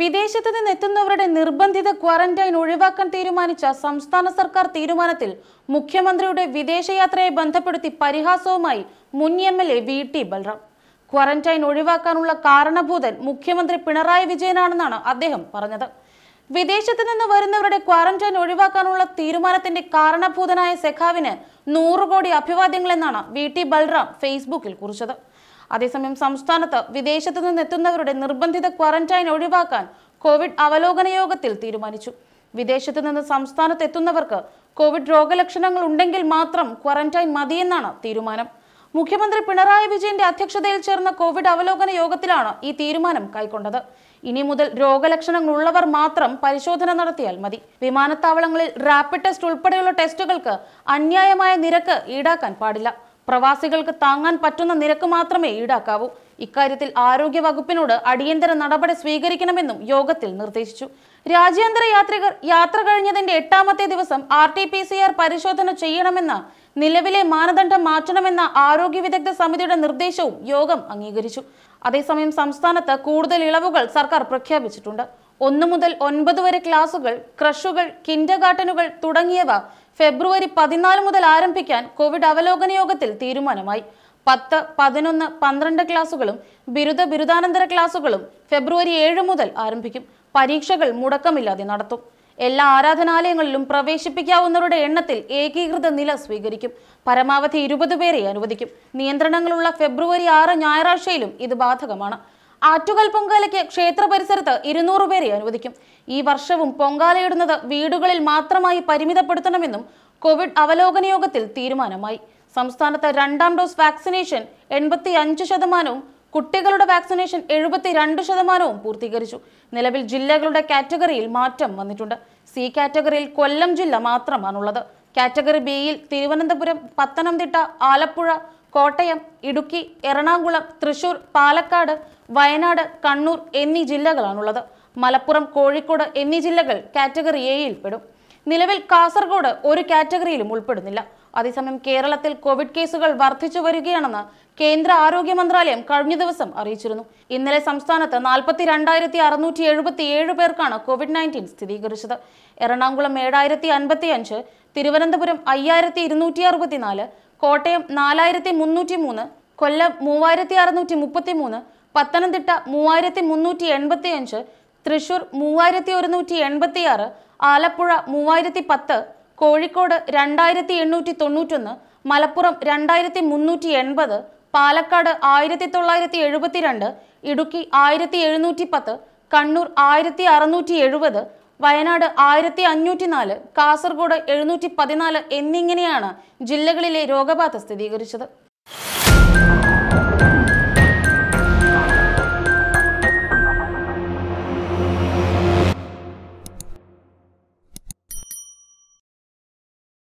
നിന്ന് എത്തുന്നവരുടെ നിർബന്ധിത ക്വാറന്റൈൻ ഒഴിവാക്കാൻ തീരുമാനിച്ച സംസ്ഥാന സർക്കാർ തീരുമാനത്തിൽ മുഖ്യമന്ത്രിയുടെ വിദേശയാത്രയെ ബന്ധപ്പെടുത്തി പരിഹാസവുമായി മുൻ M L A V T Balram quarantine ഒഴിവാക്കാനുള്ള കാരണഭൂതൻ മുഖ്യമന്ത്രി പിണറായി വിജയനാണെന്നാണ് അദ്ദേഹം പറഞ്ഞത് വിദേശത്ത് നിന്ന് വരുന്നവരുടെ ക്വാറന്റൈൻ ഒഴിവാക്കാനുള്ള തീരുമാനത്തിന്റെ കാരണഭൂതനായ സെഖാവിന് നൂറ് കോടി അഭിവാദ്യങ്ങളെന്നാണ് വി ടി ബൽറാം ഫേസ്ബുക്കിൽ കുറിച്ചത് അതേസമയം സംസ്ഥാനത്ത് വിദേശത്തു നിന്നെത്തുന്നവരുടെ നിർബന്ധിത ക്വാറന്റൈൻ ഒഴിവാക്കാൻ കോവിഡ് അവലോകന യോഗത്തിൽ തീരുമാനിച്ചു വിദേശത്തു നിന്ന് സംസ്ഥാനത്ത് എത്തുന്നവർക്ക് കോവിഡ് രോഗലക്ഷണങ്ങൾ ഉണ്ടെങ്കിൽ മാത്രം ക്വാറന്റൈൻ മതിയെന്നാണ് തീരുമാനം മുഖ്യമന്ത്രി പിണറായി വിജയന്റെ അധ്യക്ഷതയിൽ ചേർന്ന കോവിഡ് അവലോകന യോഗത്തിലാണ് ഈ തീരുമാനം കൈക്കൊണ്ടത് ഇനി മുതൽ രോഗലക്ഷണങ്ങൾ ഉള്ളവർ മാത്രം പരിശോധന നടത്തിയാൽ മതി വിമാനത്താവളങ്ങളിൽ റാപ്പിഡ് ടെസ്റ്റ് ഉൾപ്പെടെയുള്ള ടെസ്റ്റുകൾക്ക് അന്യായമായ നിരക്ക് ഈടാക്കാൻ പാടില്ല പ്രവാസികൾക്ക് താങ്ങാൻ പറ്റുന്ന നിരക്ക് മാത്രമേ ഈടാക്കാവൂ ഇക്കാര്യത്തിൽ ആരോഗ്യ വകുപ്പിനോട് അടിയന്തര നടപടി സ്വീകരിക്കണമെന്നും യോഗത്തിൽ നിർദ്ദേശിച്ചു രാജ്യാന്തര യാത്രികർ യാത്ര കഴിഞ്ഞതിന്റെ എട്ടാമത്തെ ദിവസം R T P C R പരിശോധന ചെയ്യണമെന്ന നിലവിലെ മാനദണ്ഡം മാറ്റണമെന്ന ആരോഗ്യ വിദഗ്ധ സമിതിയുടെ നിർദ്ദേശവും യോഗം അംഗീകരിച്ചു അതേസമയം സംസ്ഥാനത്ത് കൂടുതൽ ഇളവുകൾ സർക്കാർ പ്രഖ്യാപിച്ചിട്ടുണ്ട് ഒന്നു മുതൽ ഒൻപത് വരെ ക്ലാസുകൾ ക്രഷുകൾ കിൻഡർ ഗാർട്ടനുകൾ തുടങ്ങിയവ ഫെബ്രുവരി പതിനാല് മുതൽ ആരംഭിക്കാൻ കോവിഡ് അവലോകന യോഗത്തിൽ തീരുമാനമായി പത്ത് പതിനൊന്ന് പന്ത്രണ്ട് ക്ലാസുകളും ബിരുദ ബിരുദാനന്തര ക്ലാസുകളും ഫെബ്രുവരി ഏഴ് മുതൽ ആരംഭിക്കും പരീക്ഷകൾ മുടക്കമില്ലാതെ നടത്തും എല്ലാ ആരാധനാലയങ്ങളിലും പ്രവേശിപ്പിക്കാവുന്നവരുടെ എണ്ണത്തിൽ ഏകീകൃത നില സ്വീകരിക്കും പരമാവധി ഇരുപത് പേരെ അനുവദിക്കും നിയന്ത്രണങ്ങളുള്ള ഫെബ്രുവരി ആറ് ഞായറാഴ്ചയിലും ഇത് ബാധകമാണ് ആറ്റുകൽ പൊങ്കാലയ്ക്ക് ക്ഷേത്ര പരിസരത്ത് ഇരുന്നൂറ് പേരെ അനുവദിക്കും ഈ വർഷവും പൊങ്കാലയിടുന്നത് വീടുകളിൽ മാത്രമായി പരിമിതപ്പെടുത്തണമെന്നും കോവിഡ് അവലോകന യോഗത്തിൽ തീരുമാനമായി സംസ്ഥാനത്ത് രണ്ടാം ഡോസ് വാക്സിനേഷൻ എൺപത്തി അഞ്ച് ശതമാനവും കുട്ടികളുടെ വാക്സിനേഷൻ എഴുപത്തിരണ്ട് ശതമാനവും പൂർത്തീകരിച്ചു നിലവിൽ ജില്ലകളുടെ കാറ്റഗറിയിൽ മാറ്റം വന്നിട്ടുണ്ട് സി കാറ്റഗറിയിൽ കൊല്ലം ജില്ല മാത്രമാണുള്ളത് കാറ്റഗറി ബിയിൽ തിരുവനന്തപുരം പത്തനംതിട്ട ആലപ്പുഴ കോട്ടയം ഇടുക്കി എറണാകുളം തൃശൂർ പാലക്കാട് വയനാട് കണ്ണൂർ എന്നീ ജില്ലകളാണുള്ളത് മലപ്പുറം കോഴിക്കോട് എന്നീ ജില്ലകൾ കാറ്റഗറി എയിൽ പെടും നിലവിൽ കാസർഗോഡ് ഒരു കാറ്റഗറിയിലും ഉൾപ്പെടുന്നില്ല അതേസമയം കേരളത്തിൽ കോവിഡ് കേസുകൾ വർദ്ധിച്ചു വരികയാണെന്ന് കേന്ദ്ര ആരോഗ്യ മന്ത്രാലയം കഴിഞ്ഞ ദിവസം അറിയിച്ചിരുന്നു ഇന്നലെ സംസ്ഥാനത്ത് നാൽപ്പത്തി രണ്ടായിരത്തി അറുന്നൂറ്റി എഴുപത്തി ഏഴ് പേർക്കാണ് കോവിഡ് നയൻറ്റീൻ സ്ഥിരീകരിച്ചത് എറണാകുളം ഏഴായിരത്തി അൻപത്തി അഞ്ച് തിരുവനന്തപുരം അയ്യായിരത്തി ഇരുന്നൂറ്റി അറുപത്തി നാല് കോട്ടയം നാലായിരത്തി മുന്നൂറ്റി മൂന്ന് കൊല്ലം മൂവായിരത്തി അറുന്നൂറ്റി മുപ്പത്തി മൂന്ന് പത്തനംതിട്ട മൂവായിരത്തി മുന്നൂറ്റി എൺപത്തി അഞ്ച് തൃശൂർ മൂവായിരത്തി ഒരുന്നൂറ്റി എൺപത്തി ആറ് ആലപ്പുഴ മൂവായിരത്തി പത്ത് കോഴിക്കോട് രണ്ടായിരത്തി എണ്ണൂറ്റി തൊണ്ണൂറ്റൊന്ന് മലപ്പുറം രണ്ടായിരത്തി മുന്നൂറ്റി എൺപത് പാലക്കാട് ആയിരത്തി തൊള്ളായിരത്തി എഴുപത്തിരണ്ട് ഇടുക്കി ആയിരത്തി എഴുന്നൂറ്റി പത്ത് കണ്ണൂർ ആയിരത്തി അറുന്നൂറ്റി എഴുപത് വയനാട് ആയിരത്തി അഞ്ഞൂറ്റി നാല് കാസർഗോഡ് എഴുന്നൂറ്റി പതിനാല് എന്നിങ്ങനെയാണ് ജില്ലകളിലെ രോഗബാധ സ്ഥിരീകരിച്ചത്